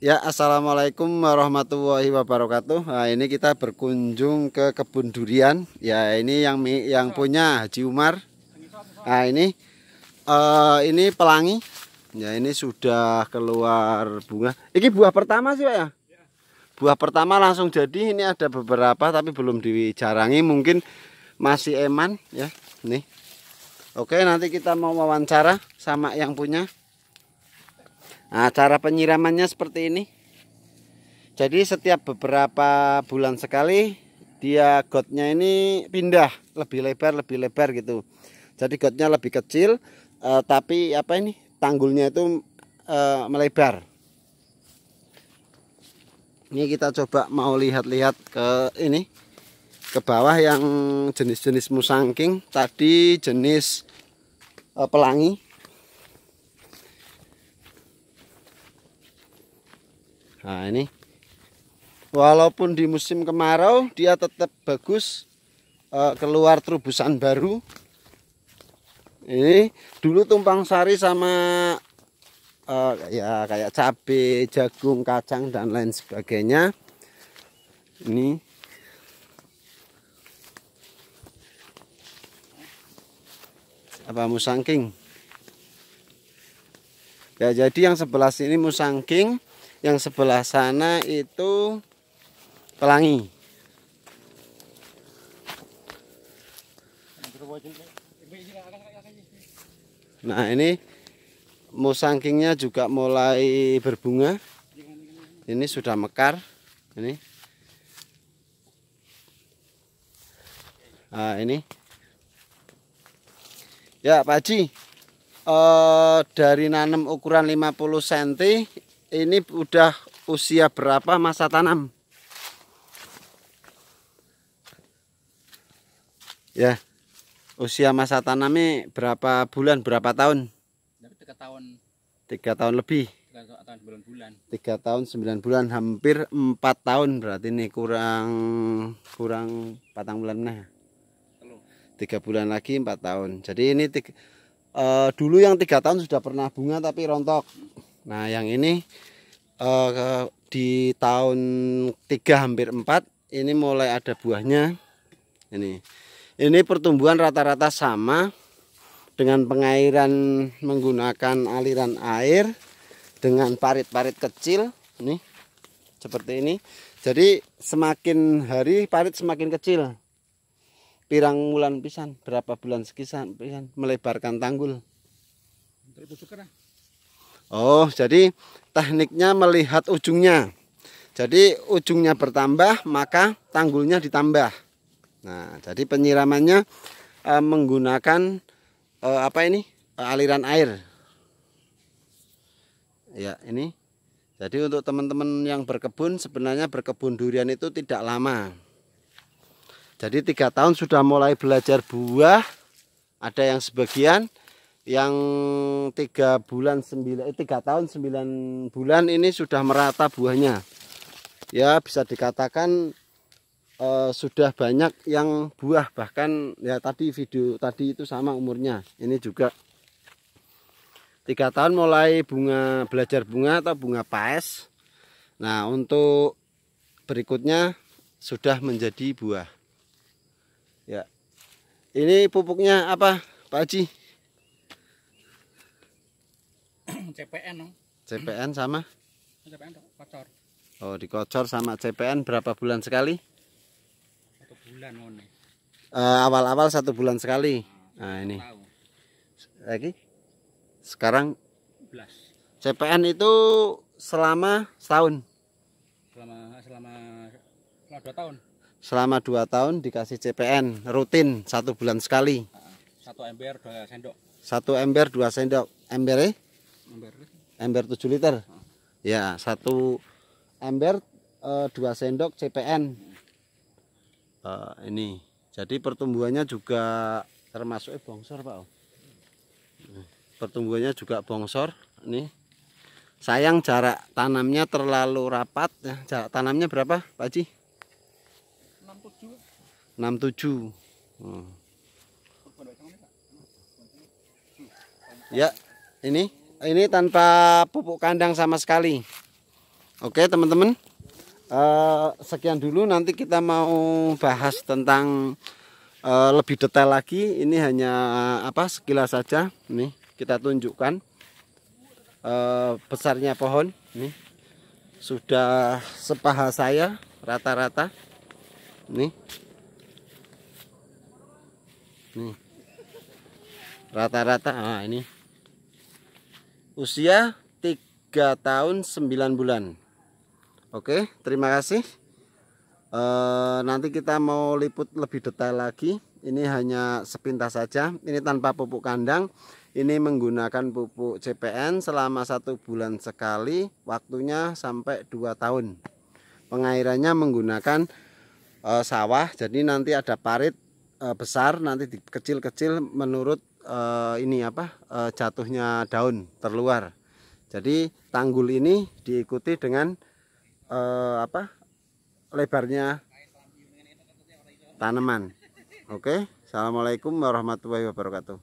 Ya, assalamualaikum warahmatullahi wabarakatuh. Nah, ini kita berkunjung ke kebun durian. Ya, ini yang yang punya Haji Umar. Nah, ini uh, ini pelangi. Ya, ini sudah keluar bunga. Ini buah pertama sih, Pak ya? Buah pertama langsung jadi. Ini ada beberapa tapi belum dijarangi, mungkin masih eman ya. Nih. Oke, nanti kita mau wawancara sama yang punya. Nah, cara penyiramannya seperti ini. Jadi setiap beberapa bulan sekali dia gotnya ini pindah lebih lebar lebih lebar gitu. Jadi gotnya lebih kecil eh, tapi apa ini tanggulnya itu eh, melebar. Ini kita coba mau lihat-lihat ke ini ke bawah yang jenis-jenis musangking tadi jenis eh, pelangi Nah ini walaupun di musim kemarau dia tetap bagus uh, keluar terubusan baru ini dulu tumpang sari sama uh, ya kayak cabai jagung kacang dan lain sebagainya ini apa musangking ya jadi yang sebelah sini musangking yang sebelah sana itu pelangi nah ini musangkingnya juga mulai berbunga ini sudah mekar ini nah ini ya Pak Haji eh, dari nanam ukuran 50 cm ini udah usia berapa masa tanam? Ya, usia masa tanamnya berapa bulan, berapa tahun? Tiga tahun. Tiga tahun lebih. Tiga tahun sembilan bulan. Tiga tahun sembilan bulan, hampir empat tahun berarti ini kurang kurang patang bulan nah. Tiga bulan lagi empat tahun. Jadi ini tiga, uh, eh, dulu yang tiga tahun sudah pernah bunga tapi rontok. Nah, yang ini uh, di tahun 3 hampir 4 ini mulai ada buahnya. Ini. Ini pertumbuhan rata-rata sama dengan pengairan menggunakan aliran air dengan parit-parit kecil nih seperti ini. Jadi semakin hari parit semakin kecil. Pirang bulan pisan, berapa bulan sekisan pisan melebarkan tanggul. Oh, jadi tekniknya melihat ujungnya. Jadi ujungnya bertambah, maka tanggulnya ditambah. Nah, jadi penyiramannya e, menggunakan e, apa ini? E, aliran air. Ya, ini. Jadi untuk teman-teman yang berkebun, sebenarnya berkebun durian itu tidak lama. Jadi tiga tahun sudah mulai belajar buah, ada yang sebagian, yang tiga bulan sembilan eh, tiga tahun sembilan bulan ini sudah merata buahnya ya bisa dikatakan eh, sudah banyak yang buah bahkan ya tadi video tadi itu sama umurnya ini juga tiga tahun mulai bunga belajar bunga atau bunga paes nah untuk berikutnya sudah menjadi buah ya ini pupuknya apa Pak Haji CPN dong. CPN sama? CPN kocor. Oh, dikocor sama CPN berapa bulan sekali? Satu bulan eh, awal-awal uh, satu bulan sekali. Nah, nah ini. Tahu. Lagi? Sekarang 11. CPN itu selama setahun. Selama selama selama dua tahun. Selama dua tahun dikasih CPN rutin satu bulan sekali. Ah, ah. Satu ember dua sendok. Satu ember dua sendok. Embernya? Eh? ember ember 7 liter ah. ya satu ember eh, dua sendok CPN uh, eh, ini jadi pertumbuhannya juga termasuk eh, bongsor Pak pertumbuhannya juga bongsor nih sayang jarak tanamnya terlalu rapat ya jarak tanamnya berapa Pak Ji? 67 67 hmm. ya ini ini tanpa pupuk kandang sama sekali oke teman-teman uh, sekian dulu nanti kita mau bahas tentang uh, lebih detail lagi ini hanya apa sekilas saja nih kita tunjukkan uh, besarnya pohon nih sudah sepaha saya rata-rata nih nih rata-rata ah ini usia 3 tahun 9 bulan Oke terima kasih e, nanti kita mau liput lebih detail lagi ini hanya sepintas saja ini tanpa pupuk kandang ini menggunakan pupuk CPN selama satu bulan sekali waktunya sampai 2 tahun pengairannya menggunakan e, sawah jadi nanti ada parit e, besar nanti kecil-kecil menurut eh, ini apa eh, jatuhnya daun terluar jadi tanggul ini diikuti dengan eh, apa lebarnya tanaman oke okay? assalamualaikum warahmatullahi wabarakatuh